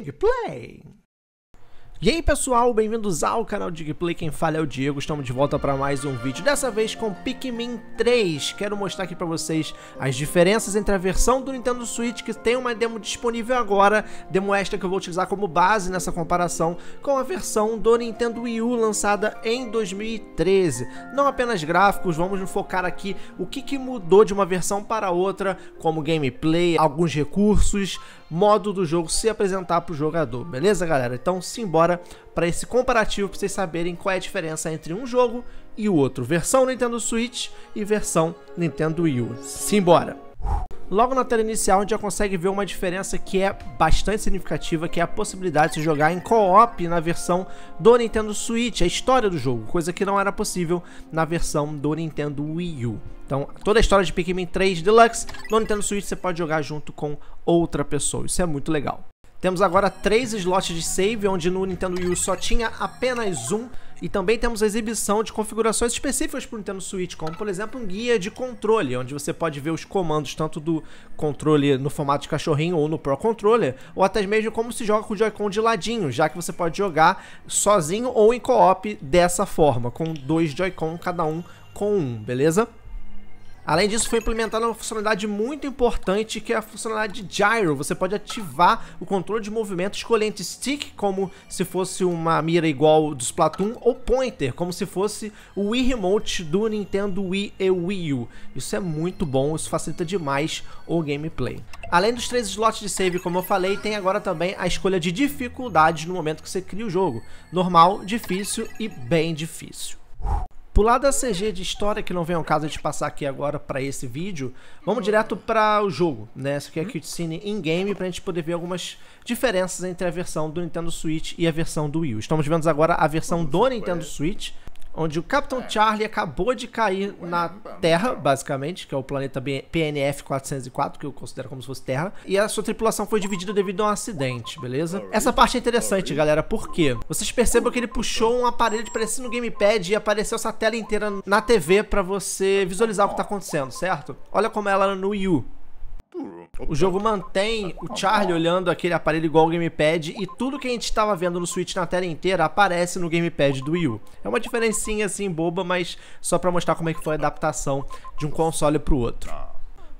DigPlay. E aí pessoal, bem-vindos ao canal DigPlay, quem fala é o Diego, estamos de volta para mais um vídeo, dessa vez com Pikmin 3. Quero mostrar aqui para vocês as diferenças entre a versão do Nintendo Switch, que tem uma demo disponível agora, demo esta que eu vou utilizar como base nessa comparação, com a versão do Nintendo Wii U lançada em 2013. Não apenas gráficos, vamos focar aqui o que, que mudou de uma versão para outra, como gameplay, alguns recursos, modo do jogo se apresentar para o jogador, beleza, galera? Então, simbora para esse comparativo para vocês saberem qual é a diferença entre um jogo e o outro, versão Nintendo Switch e versão Nintendo Wii U. Simbora! Logo na tela inicial a gente já consegue ver uma diferença que é bastante significativa, que é a possibilidade de jogar em co-op na versão do Nintendo Switch, a história do jogo, coisa que não era possível na versão do Nintendo Wii U. Então, toda a história de Pikmin 3 Deluxe no Nintendo Switch você pode jogar junto com outra pessoa, isso é muito legal. Temos agora três slots de save, onde no Nintendo Wii U só tinha apenas um, e também temos a exibição de configurações específicas para o Nintendo Switch, como por exemplo um guia de controle, onde você pode ver os comandos tanto do controle no formato de cachorrinho ou no Pro Controller, ou até mesmo como se joga com o Joy-Con de ladinho, já que você pode jogar sozinho ou em co-op dessa forma, com dois Joy-Con cada um com um, beleza? Além disso, foi implementada uma funcionalidade muito importante que é a funcionalidade de Gyro. Você pode ativar o controle de movimento escolhendo stick como se fosse uma mira igual do Splatoon ou pointer, como se fosse o Wii Remote do Nintendo Wii e Wii U. Isso é muito bom, isso facilita demais o gameplay. Além dos três slots de save, como eu falei, tem agora também a escolha de dificuldades no momento que você cria o jogo. Normal, difícil e bem difícil. Pular da CG de história, que não vem ao caso de passar aqui agora para esse vídeo, vamos direto para o jogo, né? Isso aqui é a cutscene in-game para a gente poder ver algumas diferenças entre a versão do Nintendo Switch e a versão do Wii U. Estamos vendo agora a versão do Nintendo é. Switch, onde o Capitão é. Charlie acabou de cair é, na Terra, basicamente, que é o planeta PNF 404, que eu considero como se fosse Terra, e a sua tripulação foi dividida devido a um acidente, beleza? Essa parte é interessante, galera, por quê? Vocês percebam que ele puxou um aparelho parecido no gamepad e apareceu essa tela inteira na TV para você visualizar o que tá acontecendo, certo? Olha como ela era no Wii U. O jogo mantém o Charlie tá olhando aquele aparelho igual o gamepad e tudo que a gente estava vendo no Switch na tela inteira aparece no gamepad do Wii U. É uma diferencinha assim boba, mas só para mostrar como é que foi a adaptação de um console para o outro. Tá.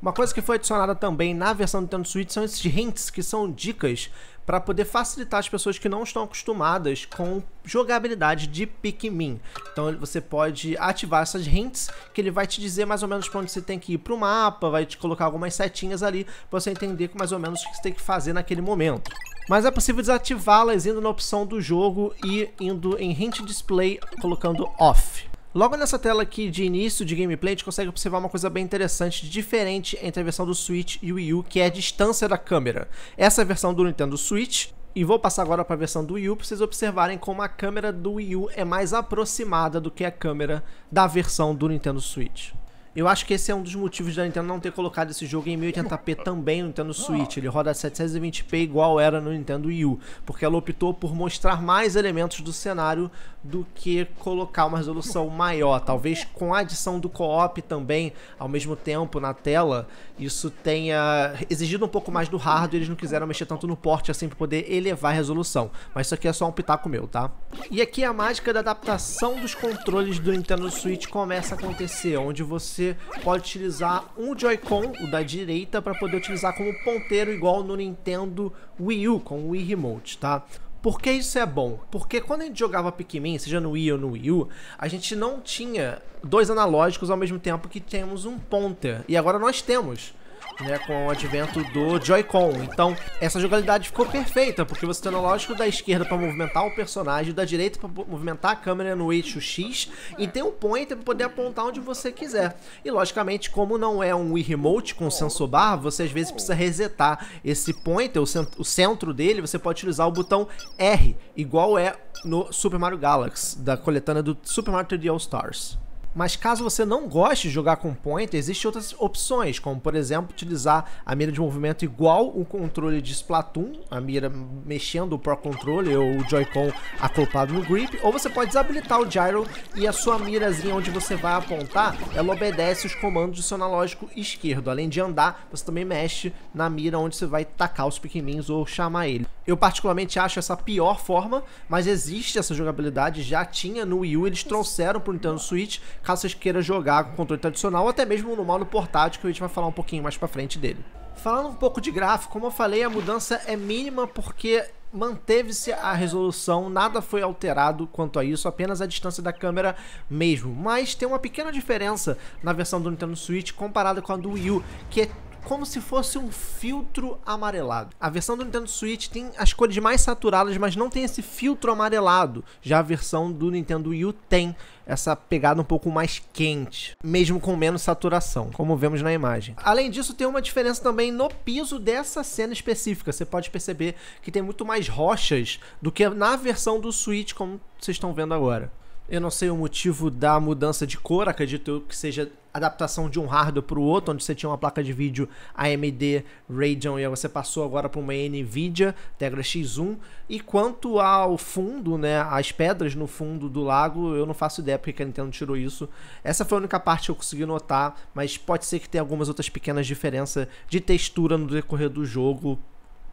Uma coisa que foi adicionada também na versão do Nintendo Switch são esses hints, que são dicas para poder facilitar as pessoas que não estão acostumadas com jogabilidade de Pikmin. Então você pode ativar essas hints, que ele vai te dizer mais ou menos para onde você tem que ir pro mapa, vai te colocar algumas setinhas ali para você entender mais ou menos o que você tem que fazer naquele momento. Mas é possível desativá-las indo na opção do jogo e indo em Hint Display colocando Off. Logo nessa tela aqui de início de gameplay, a gente consegue observar uma coisa bem interessante, diferente entre a versão do Switch e o Wii U, que é a distância da câmera. Essa é versão do Nintendo Switch e vou passar agora para a versão do Wii U para vocês observarem como a câmera do Wii U é mais aproximada do que a câmera da versão do Nintendo Switch. Eu acho que esse é um dos motivos da Nintendo não ter colocado esse jogo em 1080p também no Nintendo Switch. Ele roda 720p igual era no Nintendo Wii U, porque ela optou por mostrar mais elementos do cenário do que colocar uma resolução maior. Talvez com a adição do co-op também, ao mesmo tempo na tela, isso tenha exigido um pouco mais do hardware. Eles não quiseram mexer tanto no porte assim para poder elevar a resolução. Mas isso aqui é só um pitaco meu, tá? E aqui a mágica da adaptação dos controles do Nintendo Switch começa a acontecer, onde você você pode utilizar um Joy-Con, o da direita, para poder utilizar como ponteiro, igual no Nintendo Wii U, com o Wii Remote, tá? Por que isso é bom? Porque quando a gente jogava Pikmin, seja no Wii ou no Wii U, a gente não tinha dois analógicos ao mesmo tempo que temos um ponter. E agora nós temos né, com o advento do Joy-Con. Então, essa jogabilidade ficou perfeita, porque você tem o analógico da esquerda para movimentar o personagem, da direita para movimentar a câmera no eixo X, e tem um pointer para poder apontar onde você quiser. E, logicamente, como não é um Wii Remote com sensor bar, você às vezes precisa resetar esse pointer, o centro dele, você pode utilizar o botão R, igual é no Super Mario Galaxy, da coletânea do Super Mario 3D All Stars. Mas caso você não goste de jogar com pointer, existem outras opções, como por exemplo utilizar a mira de movimento igual o controle de Splatoon, a mira mexendo o Pro Controller ou o Joy-Con acoplado no grip, ou você pode desabilitar o gyro e a sua mirazinha onde você vai apontar, ela obedece os comandos do seu analógico esquerdo. Além de andar, você também mexe na mira onde você vai tacar os pequenininhos ou chamar ele. Eu particularmente acho essa pior forma, mas existe essa jogabilidade, já tinha no Wii U, eles trouxeram pro Nintendo Switch, caso vocês queiram jogar com controle tradicional, ou até mesmo no modo portátil, que a gente vai falar um pouquinho mais pra frente dele. Falando um pouco de gráfico, como eu falei, a mudança é mínima porque manteve-se a resolução, nada foi alterado quanto a isso, apenas a distância da câmera mesmo. Mas tem uma pequena diferença na versão do Nintendo Switch comparada com a do Wii U, que é como se fosse um filtro amarelado. A versão do Nintendo Switch tem as cores mais saturadas, mas não tem esse filtro amarelado. Já a versão do Nintendo Wii U tem essa pegada um pouco mais quente, mesmo com menos saturação, como vemos na imagem. Além disso, tem uma diferença também no piso dessa cena específica. Você pode perceber que tem muito mais rochas do que na versão do Switch, como vocês estão vendo agora. Eu não sei o motivo da mudança de cor, acredito eu que seja adaptação de um hardware para o outro, onde você tinha uma placa de vídeo AMD Radeon e aí você passou agora para uma Nvidia Tegra X1. E quanto ao fundo, né, as pedras no fundo do lago, eu não faço ideia porque a Nintendo tirou isso. Essa foi a única parte que eu consegui notar, mas pode ser que tenha algumas outras pequenas diferenças de textura no decorrer do jogo.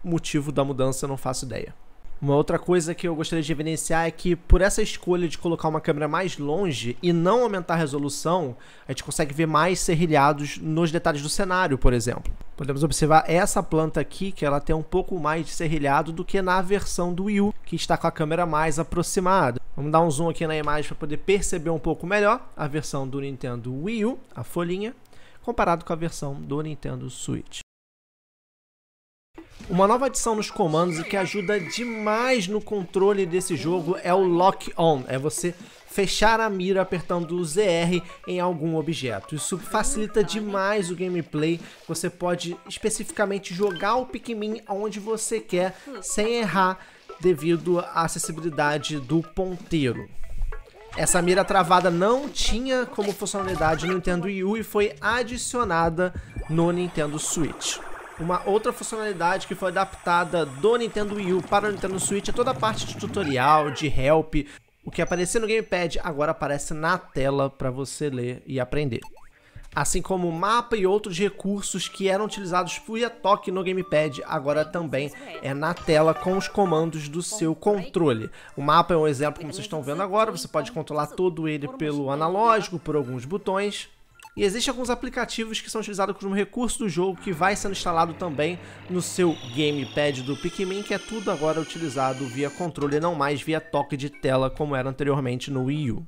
Motivo da mudança, eu não faço ideia. Uma outra coisa que eu gostaria de evidenciar é que, por essa escolha de colocar uma câmera mais longe e não aumentar a resolução, a gente consegue ver mais serrilhados nos detalhes do cenário, por exemplo. Podemos observar essa planta aqui, que ela tem um pouco mais de serrilhado do que na versão do Wii U, que está com a câmera mais aproximada. Vamos dar um zoom aqui na imagem para poder perceber um pouco melhor a versão do Nintendo Wii U, a folhinha, comparado com a versão do Nintendo Switch. Uma nova adição nos comandos e que ajuda demais no controle desse jogo é o Lock On. É você fechar a mira apertando o ZR em algum objeto. Isso facilita demais o gameplay. Você pode especificamente jogar o Pikmin aonde você quer sem errar devido à acessibilidade do ponteiro. Essa mira travada não tinha como funcionalidade no Nintendo Wii U e foi adicionada no Nintendo Switch. Uma outra funcionalidade que foi adaptada do Nintendo Wii U para o Nintendo Switch é toda a parte de tutorial, de help. O que aparecia no gamepad agora aparece na tela para você ler e aprender. Assim como o mapa e outros recursos que eram utilizados por toque no gamepad, agora também é na tela com os comandos do seu controle. O mapa é um exemplo como vocês estão vendo agora, você pode controlar todo ele pelo analógico, por alguns botões. E existem alguns aplicativos que são utilizados como recurso do jogo que vai sendo instalado também no seu gamepad do Pikmin, que é tudo agora utilizado via controle e não mais via toque de tela como era anteriormente no Wii U.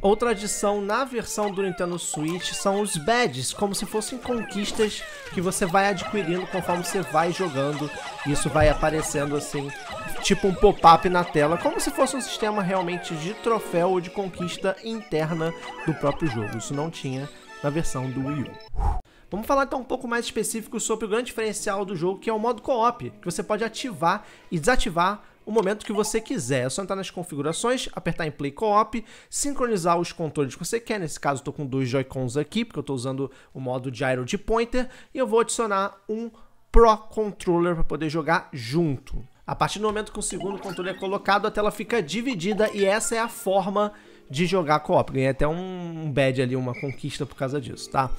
Outra adição na versão do Nintendo Switch são os badges, como se fossem conquistas que você vai adquirindo conforme você vai jogando. Isso vai aparecendo assim, tipo um pop-up na tela, como se fosse um sistema realmente de troféu ou de conquista interna do próprio jogo. Isso não tinha na versão do Wii U. Vamos falar então um pouco mais específico sobre o grande diferencial do jogo, que é o modo co-op, que você pode ativar e desativar o momento que você quiser. É só entrar nas configurações, apertar em Play Co-op, sincronizar os controles que você quer. Nesse caso, estou com dois Joy-Cons aqui, porque eu estou usando o modo Gyro de Pointer. E eu vou adicionar um Pro Controller para poder jogar junto. A partir do momento que o segundo controle é colocado, a tela fica dividida e essa é a forma de jogar co-op. Ganhei até um bad ali, uma conquista por causa disso, tá?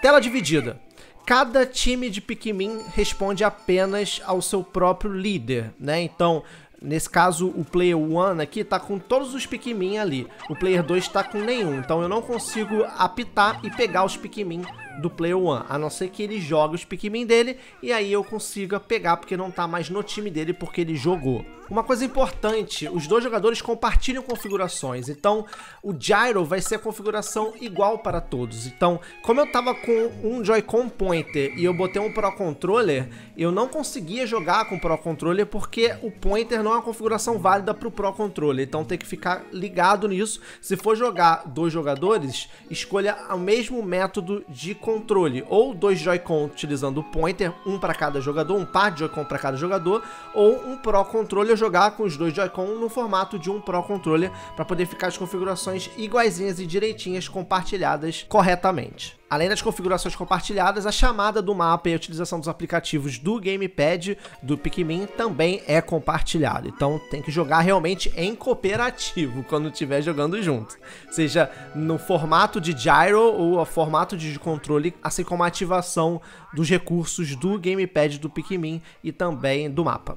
Tela dividida. Cada time de Pikmin responde apenas ao seu próprio líder, né? Então, nesse caso, o player 1 aqui tá com todos os Pikmin ali. O player 2 tá com nenhum. Então eu não consigo apitar e pegar os Pikmin do player 1, a não ser que ele jogue os Pikmin dele e aí eu consiga pegar porque não tá mais no time dele porque ele jogou. Uma coisa importante, os dois jogadores compartilham configurações, então o gyro vai ser a configuração igual para todos. Então, como eu estava com um Joy-Con pointer e eu botei um Pro Controller, eu não conseguia jogar com o Pro Controller porque o pointer não é uma configuração válida para o Pro Controller, então tem que ficar ligado nisso. Se for jogar dois jogadores, escolha o mesmo método de controle, ou dois Joy-Con utilizando o pointer, um para cada jogador, um par de Joy-Con para cada jogador, ou um Pro Controller jogar com os dois Joy-Con no formato de um Pro Controller para poder ficar as configurações iguaizinhas e direitinhas compartilhadas corretamente. Além das configurações compartilhadas, a chamada do mapa e a utilização dos aplicativos do Gamepad do Pikmin também é compartilhada. Então tem que jogar realmente em cooperativo quando estiver jogando junto. Seja no formato de gyro ou a formato de controle, assim como a ativação dos recursos do Gamepad do Pikmin e também do mapa.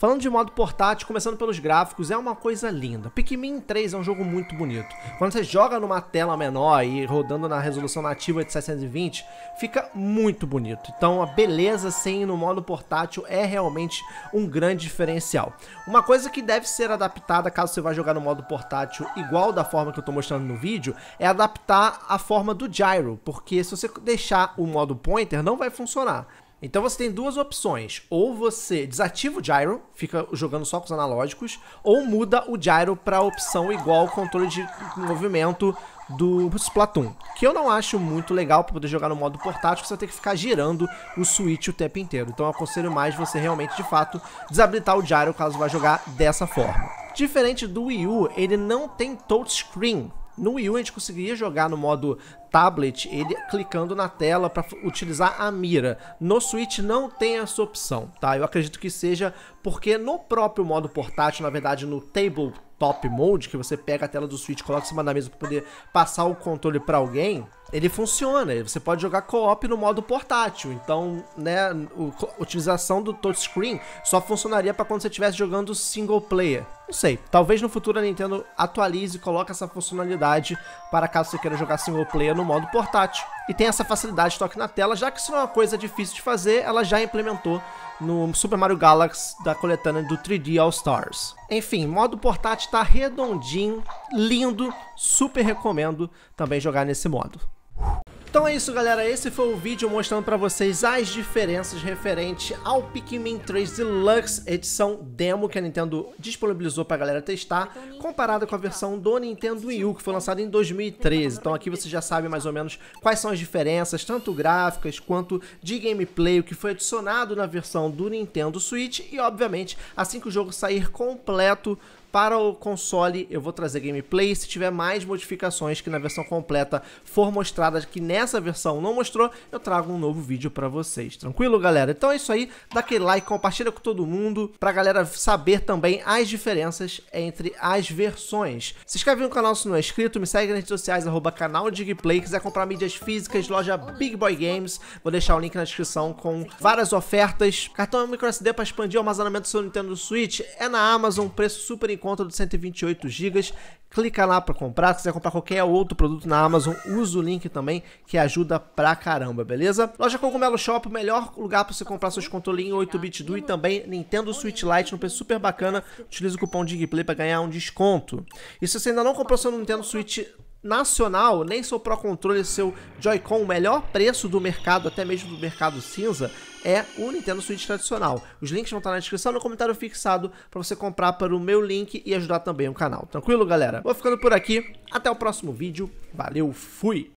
Falando de modo portátil, começando pelos gráficos, é uma coisa linda. Pikmin 3 é um jogo muito bonito. Quando você joga numa tela menor e rodando na resolução nativa de 720, fica muito bonito. Então a beleza sim no modo portátil é realmente um grande diferencial. Uma coisa que deve ser adaptada caso você vá jogar no modo portátil igual da forma que eu estou mostrando no vídeo, é adaptar a forma do gyro, porque se você deixar o modo pointer não vai funcionar. Então você tem duas opções. Ou você desativa o gyro, fica jogando só com os analógicos, ou muda o gyro para a opção igual ao controle de movimento do Splatoon, que eu não acho muito legal para poder jogar no modo portátil, você vai ter que ficar girando o Switch o tempo inteiro. Então eu aconselho mais você realmente, de fato, desabilitar o gyro caso vá jogar dessa forma. Diferente do Wii U, ele não tem touchscreen, no Wii U a gente conseguiria jogar no modo tablet, ele clicando na tela para utilizar a mira. No Switch não tem essa opção, tá? Eu acredito que seja porque no próprio modo portátil, na verdade no tabletop mode, que você pega a tela do Switch, coloca em cima da mesa para poder passar o controle para alguém, ele funciona, você pode jogar co-op no modo portátil. Então, né, a utilização do touchscreen só funcionaria para quando você estivesse jogando single player. Não sei, talvez no futuro a Nintendo atualize e coloque essa funcionalidade para caso você queira jogar single player no modo portátil. E tem essa facilidade de toque na tela, já que isso não é uma coisa difícil de fazer, ela já implementou no Super Mario Galaxy da coletânea do 3D All Stars. Enfim, modo portátil está redondinho, lindo, super recomendo também jogar nesse modo. Então é isso galera, esse foi o vídeo mostrando para vocês as diferenças referente ao Pikmin 3 Deluxe edição demo que a Nintendo disponibilizou para a galera testar, comparada com a versão do Nintendo Wii U que foi lançada em 2013. Então aqui você já sabe mais ou menos quais são as diferenças, tanto gráficas quanto de gameplay, o que foi adicionado na versão do Nintendo Switch e obviamente assim que o jogo sair completo para o console, eu vou trazer gameplay. Se tiver mais modificações que na versão completa for mostradas, que nessa versão não mostrou, eu trago um novo vídeo para vocês. Tranquilo, galera? Então é isso aí. Dá aquele like, compartilha com todo mundo, a galera saber também as diferenças entre as versões. Se inscreve no canal se não é inscrito, me segue nas redes sociais, arroba canal Quiser comprar mídias físicas, loja Big Boy Games, vou deixar o link na descrição com várias ofertas. Cartão microSD para expandir o armazenamento do seu Nintendo Switch é na Amazon, preço super conta de 128 GB. Clica lá para comprar. Se quiser comprar qualquer outro produto na Amazon, usa o link também, que ajuda pra caramba, beleza? Loja Cogumelo Shop, o melhor lugar para você comprar seus controlinhos 8-bit do e também Nintendo Switch Lite, um preço super bacana. Utiliza o cupom DIGPLAY para ganhar um desconto. E se você ainda não comprou seu Nintendo Switch nacional, nem seu Pro Controller, seu Joy-Con, o melhor preço do mercado, até mesmo do mercado cinza, é o Nintendo Switch tradicional. Os links vão estar na descrição, no comentário fixado, para você comprar para o meu link e ajudar também o canal. Tranquilo, galera? Vou ficando por aqui, até o próximo vídeo, valeu, fui!